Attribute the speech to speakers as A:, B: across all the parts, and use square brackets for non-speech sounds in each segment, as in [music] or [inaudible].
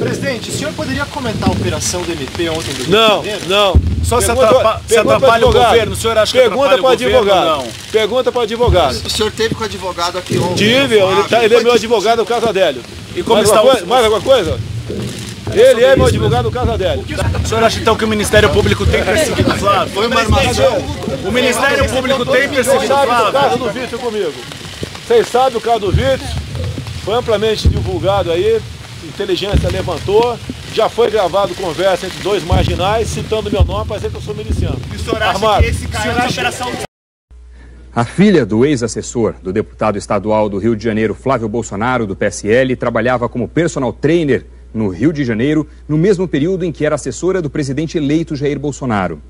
A: Presidente, o senhor poderia comentar a operação
B: do MP ontem do Rio Não, de não. Só pergunta, se atrapalha, se atrapalha o governo. O senhor acha pergunta atrapalha para o advogado. Governo, não? Pergunta para o advogado. O senhor teve com o advogado aqui ontem? Tive, ele, tá, ele é meu
A: advogado, o Casadélio. E como mais está alguma coisa, Mais alguma coisa? É ele é meu né? advogado do Casadélio. O senhor acha então que o Ministério Público tem é. perseguido o Flávio? Foi uma armação. O Ministério Público tem perseguido o caso do Vítor comigo. Vocês sabem o caso do Vítor? Foi amplamente divulgado aí inteligência levantou, já foi gravado conversa entre dois marginais, citando meu nome para dizer é que eu sou miliciano.
C: E Armado. esse é operação...
D: A filha do ex-assessor do deputado estadual do Rio de Janeiro, Flávio Bolsonaro, do PSL, trabalhava como personal trainer no Rio de Janeiro, no mesmo período em que era assessora do presidente eleito Jair Bolsonaro.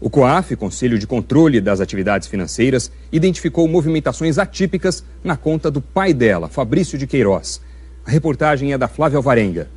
D: O COAF, Conselho de Controle das Atividades Financeiras, identificou movimentações atípicas na conta do pai dela, Fabrício de Queiroz. A reportagem é da Flávia Alvarenga.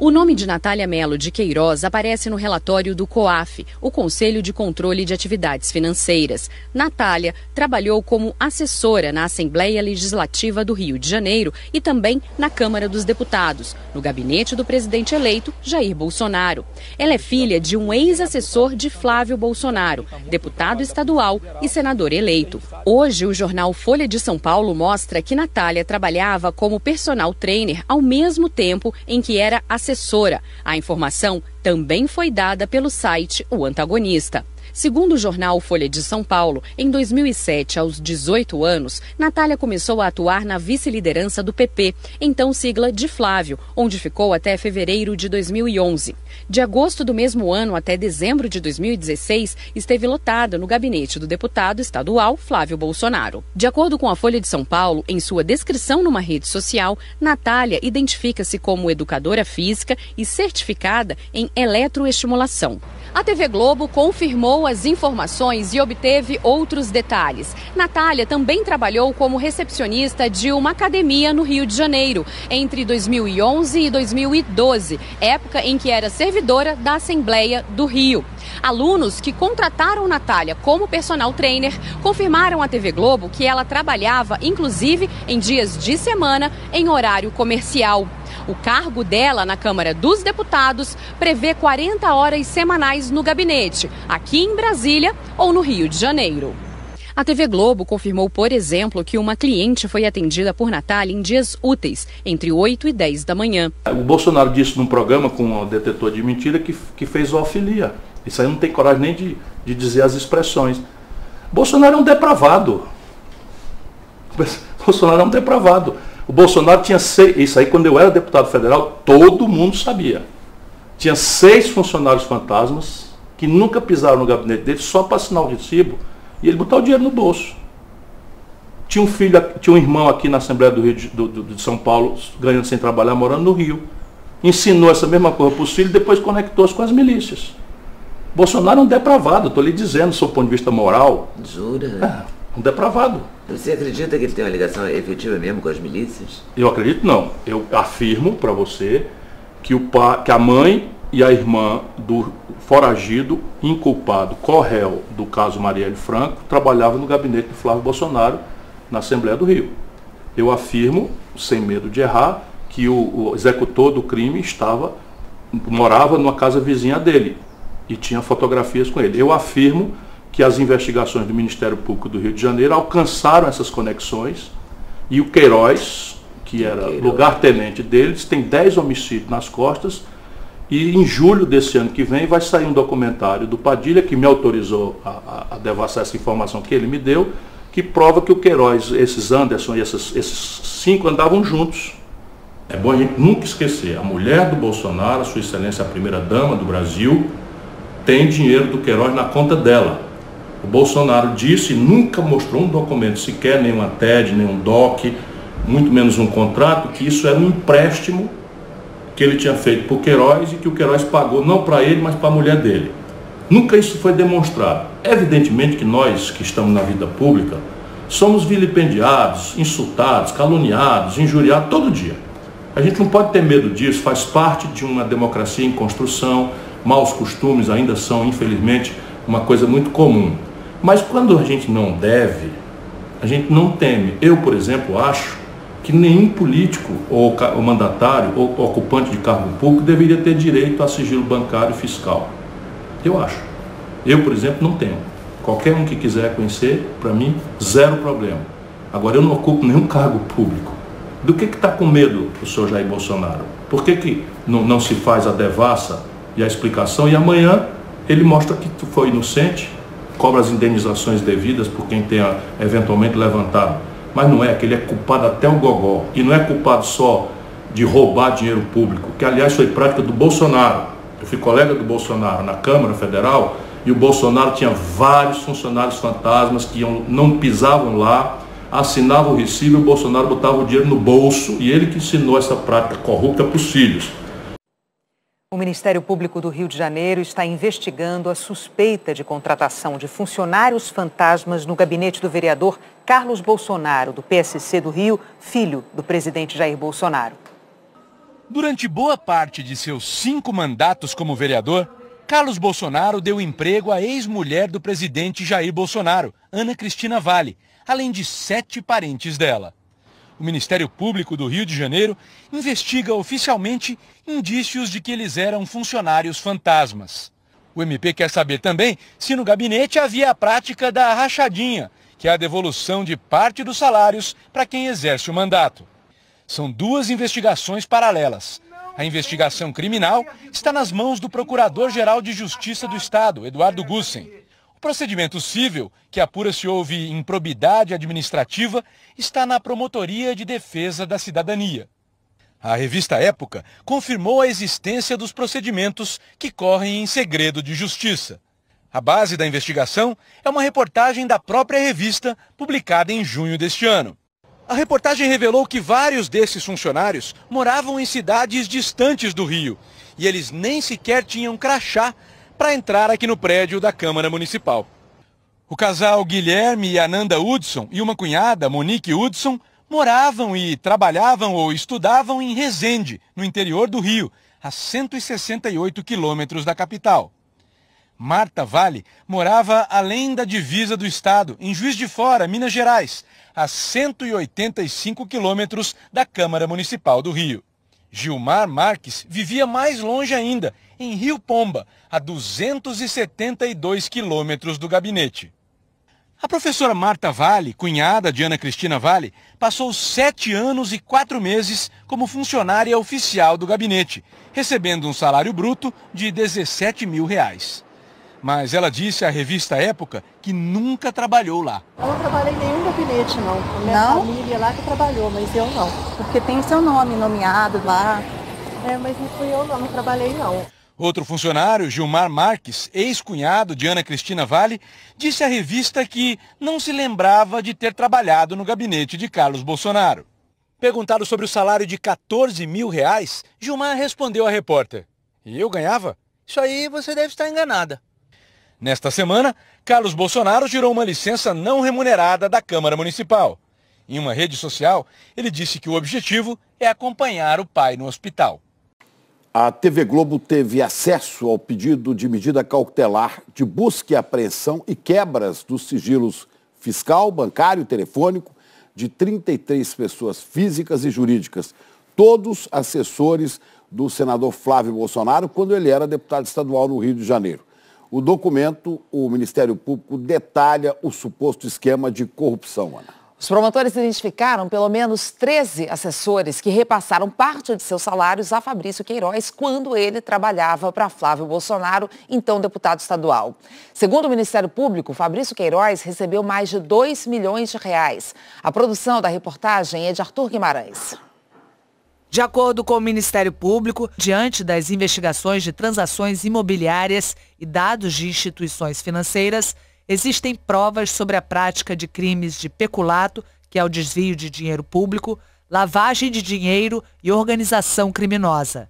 E: O nome de Natália Melo de Queiroz aparece no relatório do COAF, o Conselho de Controle de Atividades Financeiras. Natália trabalhou como assessora na Assembleia Legislativa do Rio de Janeiro e também na Câmara dos Deputados, no gabinete do presidente eleito Jair Bolsonaro. Ela é filha de um ex-assessor de Flávio Bolsonaro, deputado estadual e senador eleito. Hoje, o jornal Folha de São Paulo mostra que Natália trabalhava como personal trainer ao mesmo tempo em que era assessora assessora. A informação também foi dada pelo site O Antagonista. Segundo o jornal Folha de São Paulo, em 2007, aos 18 anos, Natália começou a atuar na vice-liderança do PP, então sigla de Flávio, onde ficou até fevereiro de 2011. De agosto do mesmo ano até dezembro de 2016, esteve lotada no gabinete do deputado estadual Flávio Bolsonaro. De acordo com a Folha de São Paulo, em sua descrição numa rede social, Natália identifica-se como educadora física e certificada em eletroestimulação. A TV Globo confirmou as informações e obteve outros detalhes. Natália também trabalhou como recepcionista de uma academia no Rio de Janeiro entre 2011 e 2012, época em que era servidora da Assembleia do Rio. Alunos que contrataram Natália como personal trainer confirmaram à TV Globo que ela trabalhava, inclusive, em dias de semana em horário comercial. O cargo dela na Câmara dos Deputados prevê 40 horas semanais no gabinete, aqui em Brasília ou no Rio de Janeiro. A TV Globo confirmou, por exemplo, que uma cliente foi atendida por Natália em dias úteis, entre 8 e 10 da manhã. O
B: Bolsonaro disse num programa com o um detetor de mentira que, que fez zoofilia. Isso aí não tem coragem nem de, de dizer as expressões. Bolsonaro é um depravado. [laughs] Bolsonaro é um depravado. O Bolsonaro tinha seis, isso aí quando eu era deputado federal, todo mundo sabia. Tinha seis funcionários fantasmas que nunca pisaram no gabinete dele só para assinar o recibo e ele botar o dinheiro no bolso. Tinha um filho, tinha um irmão aqui na Assembleia do Rio de, do, do, de São Paulo, ganhando sem trabalhar, morando no Rio. Ensinou essa mesma coisa para os filhos e depois conectou-se com as milícias. Bolsonaro é um depravado, estou lhe dizendo, do seu ponto de vista moral. Jura? É, um depravado. Você acredita que ele tem uma ligação efetiva mesmo com as milícias? Eu acredito não. Eu afirmo para você que, o pa, que a mãe e a irmã do foragido inculpado Correl do caso Marielle Franco trabalhavam no gabinete do Flávio Bolsonaro na Assembleia do Rio. Eu afirmo, sem medo de errar, que o, o executor do crime estava morava numa casa vizinha dele e tinha fotografias com ele. Eu afirmo que as investigações do Ministério Público do Rio de Janeiro alcançaram essas conexões e o Queiroz, que era lugar-tenente deles, tem 10 homicídios nas costas. E em julho desse ano que vem vai sair um documentário do Padilha, que me autorizou a, a, a devassar essa informação que ele me deu, que prova que o Queiroz, esses Anderson e esses, esses cinco andavam juntos. É bom a gente nunca esquecer, a mulher do Bolsonaro, a sua excelência a primeira dama do Brasil, tem dinheiro do Queiroz na conta dela. O Bolsonaro disse e nunca mostrou um documento sequer, nenhuma TED, nenhum DOC, muito menos um contrato, que isso era um empréstimo que ele tinha feito para o Queiroz e que o Queiroz pagou não para ele, mas para a mulher dele. Nunca isso foi demonstrado. Evidentemente que nós que estamos na vida pública somos vilipendiados, insultados, caluniados, injuriados todo dia. A gente não pode ter medo disso, faz parte de uma democracia em construção. Maus costumes ainda são, infelizmente, uma coisa muito comum. Mas quando a gente não deve, a gente não teme. Eu, por exemplo, acho que nenhum político ou mandatário ou ocupante de cargo público deveria ter direito a sigilo bancário e fiscal. Eu acho. Eu, por exemplo, não tenho. Qualquer um que quiser conhecer, para mim, zero problema. Agora, eu não ocupo [laughs] nenhum cargo público. Do que está com medo o senhor Jair Bolsonaro? Por que, que não, não se faz a devassa e a explicação? E amanhã ele mostra que foi inocente, cobra as indenizações devidas por quem tenha eventualmente levantado. Mas não é, que ele é culpado até o gogó. E não é culpado só de roubar dinheiro público, que aliás foi prática do Bolsonaro. Eu fui colega do Bolsonaro na Câmara Federal e o Bolsonaro tinha vários funcionários fantasmas que iam, não pisavam lá, assinavam o recibo, o Bolsonaro botava o dinheiro no bolso e ele que ensinou essa prática corrupta para os filhos.
C: O Ministério Público do Rio de Janeiro está investigando a suspeita de contratação de funcionários fantasmas no gabinete do vereador Carlos Bolsonaro, do PSC do Rio, filho do presidente Jair Bolsonaro.
A: Durante boa parte de seus cinco mandatos como vereador, Carlos Bolsonaro deu emprego à ex-mulher do presidente Jair Bolsonaro, Ana Cristina Vale, além de sete parentes dela o Ministério Público do Rio de Janeiro investiga oficialmente indícios de que eles eram funcionários fantasmas. O MP quer saber também se no gabinete havia a prática da rachadinha, que é a devolução de parte dos salários para quem exerce o mandato. São duas investigações paralelas. A investigação criminal está nas mãos do Procurador-Geral de Justiça do Estado, Eduardo Gussen. O procedimento civil, que apura se houve improbidade administrativa, está na Promotoria de Defesa da Cidadania. A revista Época confirmou a existência dos procedimentos que correm em segredo de justiça. A base da investigação é uma reportagem da própria revista, publicada em junho deste ano. A reportagem revelou que vários desses funcionários moravam em cidades distantes do Rio e eles nem sequer tinham crachá para entrar aqui no prédio da Câmara Municipal. O casal Guilherme e Ananda Hudson e uma cunhada, Monique Hudson, moravam e trabalhavam ou estudavam em Resende, no interior do Rio, a 168 quilômetros da capital. Marta Vale morava além da divisa do estado, em Juiz de Fora, Minas Gerais, a 185 quilômetros da Câmara Municipal do Rio. Gilmar Marques vivia mais longe ainda, em Rio Pomba, a 272 quilômetros do gabinete. A professora Marta Vale, cunhada de Ana Cristina Vale, passou sete anos e quatro meses como funcionária oficial do gabinete, recebendo um salário bruto de 17 mil reais. Mas ela disse à revista Época que nunca trabalhou lá.
C: Eu não trabalhei em nenhum gabinete, não. minha não? família lá que trabalhou, mas eu não. Porque tem seu nome nomeado lá. É, mas
E: não fui eu, não, não trabalhei, não.
A: Outro funcionário, Gilmar Marques, ex-cunhado de Ana Cristina Vale, disse à revista que não se lembrava de ter trabalhado no gabinete de Carlos Bolsonaro. Perguntado sobre o salário de 14 mil reais, Gilmar respondeu à repórter. E eu ganhava? Isso aí você deve estar enganada. Nesta semana, Carlos Bolsonaro tirou uma licença não remunerada da Câmara Municipal. Em uma rede social, ele disse que o objetivo é acompanhar o pai no hospital.
D: A TV Globo teve acesso ao pedido de medida cautelar de busca e apreensão e quebras dos sigilos fiscal, bancário e telefônico de 33 pessoas físicas e jurídicas, todos assessores do senador Flávio Bolsonaro quando ele era deputado estadual no Rio de Janeiro. O documento, o Ministério Público detalha o suposto esquema de corrupção, Ana.
C: Os promotores identificaram pelo menos 13 assessores que repassaram parte de seus salários a Fabrício Queiroz quando ele trabalhava para Flávio Bolsonaro, então deputado estadual. Segundo o Ministério Público, Fabrício Queiroz recebeu mais de 2 milhões de reais. A produção da reportagem é de Arthur Guimarães. De acordo com o Ministério Público, diante das investigações de transações imobiliárias e dados de instituições financeiras, Existem provas sobre a prática de crimes de peculato, que é o desvio de dinheiro público, lavagem de dinheiro e organização criminosa.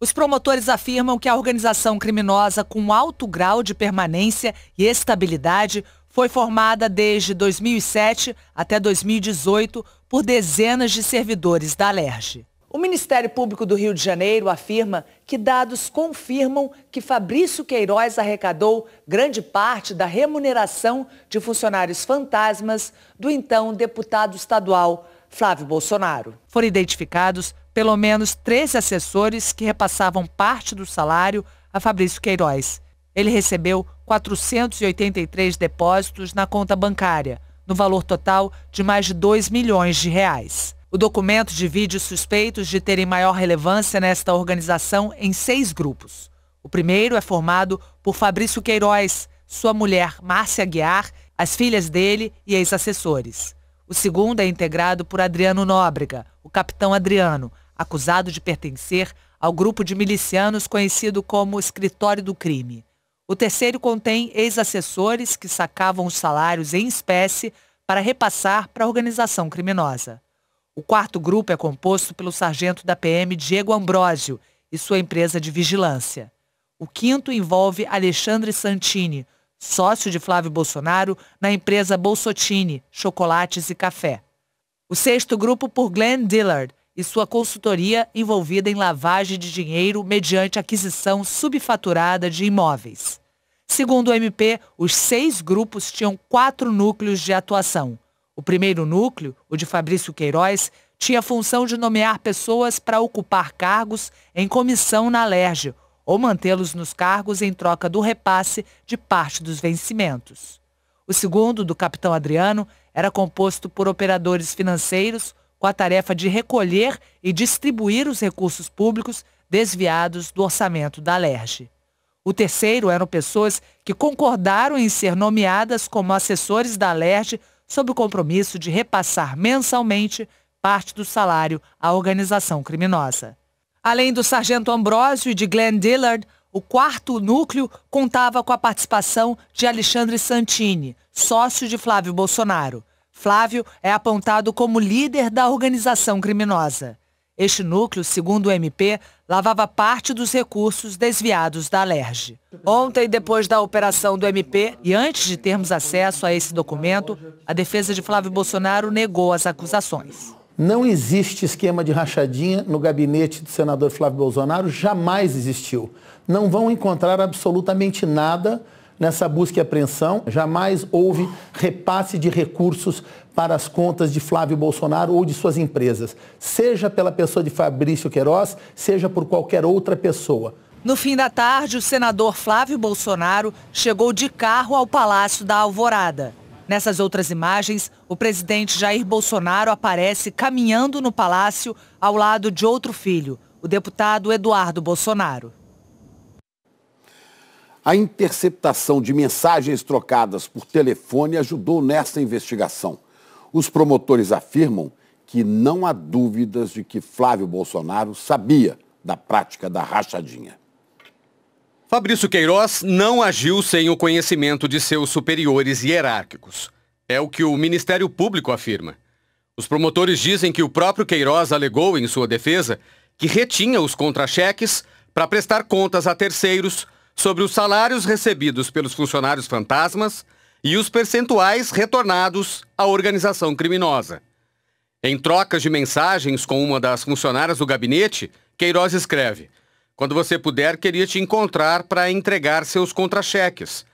C: Os promotores afirmam que a organização criminosa com alto grau de permanência e estabilidade foi formada desde 2007 até 2018 por dezenas de servidores da Alerj. O Ministério Público do Rio de Janeiro afirma que dados confirmam que Fabrício Queiroz arrecadou grande parte da remuneração de funcionários fantasmas do então deputado estadual Flávio Bolsonaro. Foram identificados pelo menos três assessores que repassavam parte do salário a Fabrício Queiroz. Ele recebeu 483 depósitos na conta bancária, no valor total de mais de 2 milhões de reais. O documento divide os suspeitos de terem maior relevância nesta organização em seis grupos. O primeiro é formado por Fabrício Queiroz, sua mulher Márcia Guiar, as filhas dele e ex-assessores. O segundo é integrado por Adriano Nóbrega, o capitão Adriano, acusado de pertencer ao grupo de milicianos conhecido como Escritório do Crime. O terceiro contém ex-assessores que sacavam os salários em espécie para repassar para a organização criminosa. O quarto grupo é composto pelo sargento da PM Diego Ambrósio e sua empresa de vigilância. O quinto envolve Alexandre Santini, sócio de Flávio Bolsonaro na empresa Bolsotini, Chocolates e Café. O sexto grupo por Glenn Dillard e sua consultoria envolvida em lavagem de dinheiro mediante aquisição subfaturada de imóveis. Segundo o MP, os seis grupos tinham quatro núcleos de atuação. O primeiro núcleo, o de Fabrício Queiroz, tinha a função de nomear pessoas para ocupar cargos em comissão na Alerj ou mantê-los nos cargos em troca do repasse de parte dos vencimentos. O segundo, do capitão Adriano, era composto por operadores financeiros com a tarefa de recolher e distribuir os recursos públicos desviados do orçamento da Alerj. O terceiro eram pessoas que concordaram em ser nomeadas como assessores da Alerj sob o compromisso de repassar mensalmente parte do salário à organização criminosa. Além do sargento Ambrósio e de Glenn Dillard, o quarto núcleo contava com a participação de Alexandre Santini, sócio de Flávio Bolsonaro. Flávio é apontado como líder da organização criminosa. Este núcleo, segundo o MP, lavava parte dos recursos desviados da LERJ. Ontem, depois da operação do MP e antes de termos acesso a esse documento, a defesa de Flávio Bolsonaro negou as acusações.
B: Não existe esquema de rachadinha no gabinete do senador Flávio Bolsonaro, jamais existiu. Não vão encontrar absolutamente nada Nessa busca e apreensão, jamais houve repasse de recursos para as contas de Flávio Bolsonaro ou de suas empresas, seja pela pessoa de Fabrício Queiroz, seja por qualquer
D: outra pessoa.
C: No fim da tarde, o senador Flávio Bolsonaro chegou de carro ao Palácio da Alvorada. Nessas outras imagens, o presidente Jair Bolsonaro aparece caminhando no palácio ao lado de outro filho, o deputado Eduardo Bolsonaro.
D: A interceptação de mensagens trocadas por telefone ajudou nessa investigação. Os promotores afirmam que não há dúvidas de que Flávio Bolsonaro sabia da prática da rachadinha. Fabrício Queiroz não agiu sem o conhecimento de seus superiores hierárquicos. É o que o Ministério Público afirma. Os promotores dizem que o próprio Queiroz alegou em sua defesa que retinha os contra-cheques para prestar contas a terceiros sobre os salários recebidos pelos funcionários fantasmas e os percentuais retornados à organização criminosa. Em trocas de mensagens com uma das funcionárias do gabinete, Queiroz escreve: Quando você puder, queria te encontrar para entregar seus contra-cheques.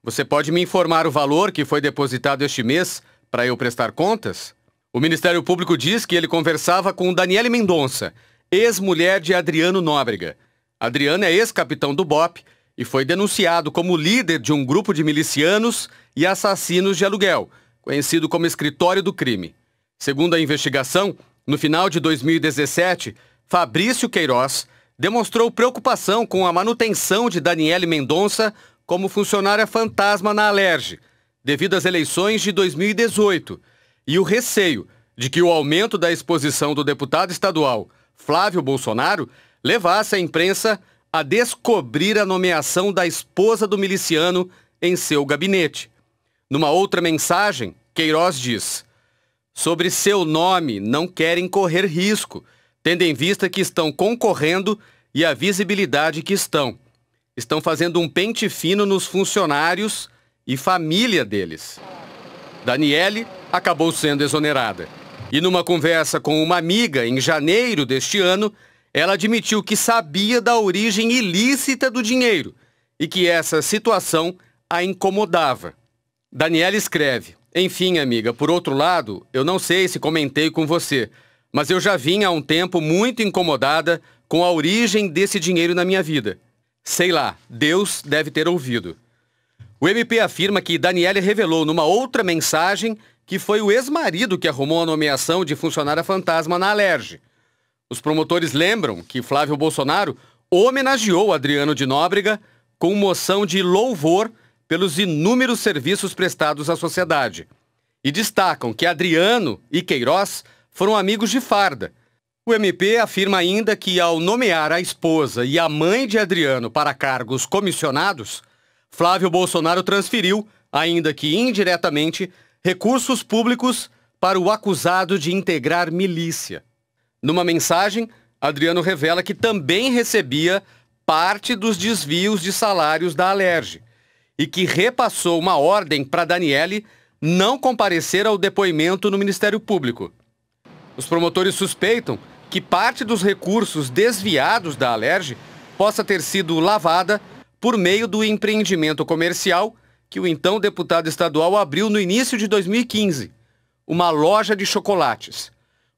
D: Você pode me informar o valor que foi depositado este mês para eu prestar contas? O Ministério Público diz que ele conversava com Daniele Mendonça, ex-mulher de Adriano Nóbrega. Adriano é ex-capitão do BOP e foi denunciado como líder de um grupo de milicianos e assassinos de aluguel, conhecido como Escritório do Crime. Segundo a investigação, no final de 2017, Fabrício Queiroz demonstrou preocupação com a manutenção de Daniele Mendonça como funcionária fantasma na Alerj, devido às eleições de 2018, e o receio de que o aumento da exposição do deputado estadual Flávio Bolsonaro levasse a imprensa a descobrir a nomeação da esposa do miliciano em seu gabinete. Numa outra mensagem, Queiroz diz: Sobre seu nome, não querem correr risco, tendo em vista que estão concorrendo e a visibilidade que estão. Estão fazendo um pente fino nos funcionários e família deles. Daniele acabou sendo exonerada. E numa conversa com uma amiga em janeiro deste ano, ela admitiu que sabia da origem ilícita do dinheiro e que essa situação a incomodava. Daniela escreve: Enfim, amiga, por outro lado, eu não sei se comentei com você, mas eu já vinha há um tempo muito incomodada com a origem desse dinheiro na minha vida. Sei lá, Deus deve ter ouvido. O MP afirma que Daniela revelou numa outra mensagem que foi o ex-marido que arrumou a nomeação de funcionária fantasma na Alerge. Os promotores lembram que Flávio Bolsonaro homenageou Adriano de Nóbrega com moção de louvor pelos inúmeros serviços prestados à sociedade. E destacam que Adriano e Queiroz foram amigos de farda. O MP afirma ainda que, ao nomear a esposa e a mãe de Adriano para cargos comissionados, Flávio Bolsonaro transferiu, ainda que indiretamente, recursos públicos para o acusado de integrar milícia. Numa mensagem, Adriano revela que também recebia parte dos desvios de salários da Alerj e que repassou uma ordem para Daniele não comparecer ao depoimento no Ministério Público. Os promotores suspeitam que parte dos recursos desviados da Alerj possa ter sido lavada por meio do empreendimento comercial que o então deputado estadual abriu no início de 2015, uma loja de chocolates.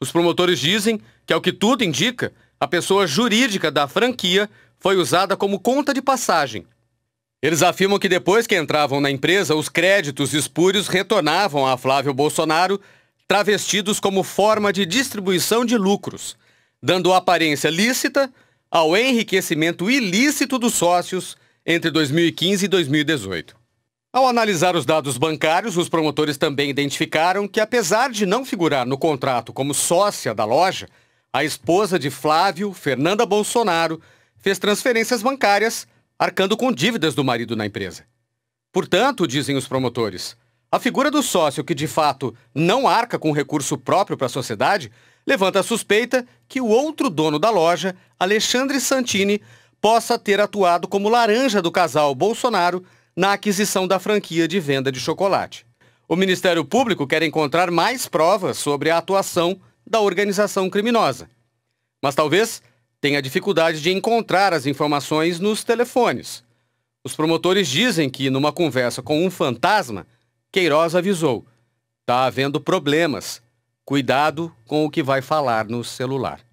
D: Os promotores dizem que, ao que tudo indica, a pessoa jurídica da franquia foi usada como conta de passagem. Eles afirmam que depois que entravam na empresa, os créditos espúrios retornavam a Flávio Bolsonaro travestidos como forma de distribuição de lucros, dando aparência lícita ao enriquecimento ilícito dos sócios entre 2015 e 2018. Ao analisar os dados bancários, os promotores também identificaram que, apesar de não figurar no contrato como sócia da loja, a esposa de Flávio, Fernanda Bolsonaro, fez transferências bancárias, arcando com dívidas do marido na empresa. Portanto, dizem os promotores, a figura do sócio que de fato não arca com recurso próprio para a sociedade levanta a suspeita que o outro dono da loja, Alexandre Santini, possa ter atuado como laranja do casal Bolsonaro na aquisição da franquia de venda de chocolate. O Ministério Público quer encontrar mais provas sobre a atuação da organização criminosa. Mas talvez tenha dificuldade de encontrar as informações nos telefones. Os promotores dizem que, numa conversa com um fantasma, Queiroz avisou: está havendo problemas. Cuidado com o que vai falar no celular.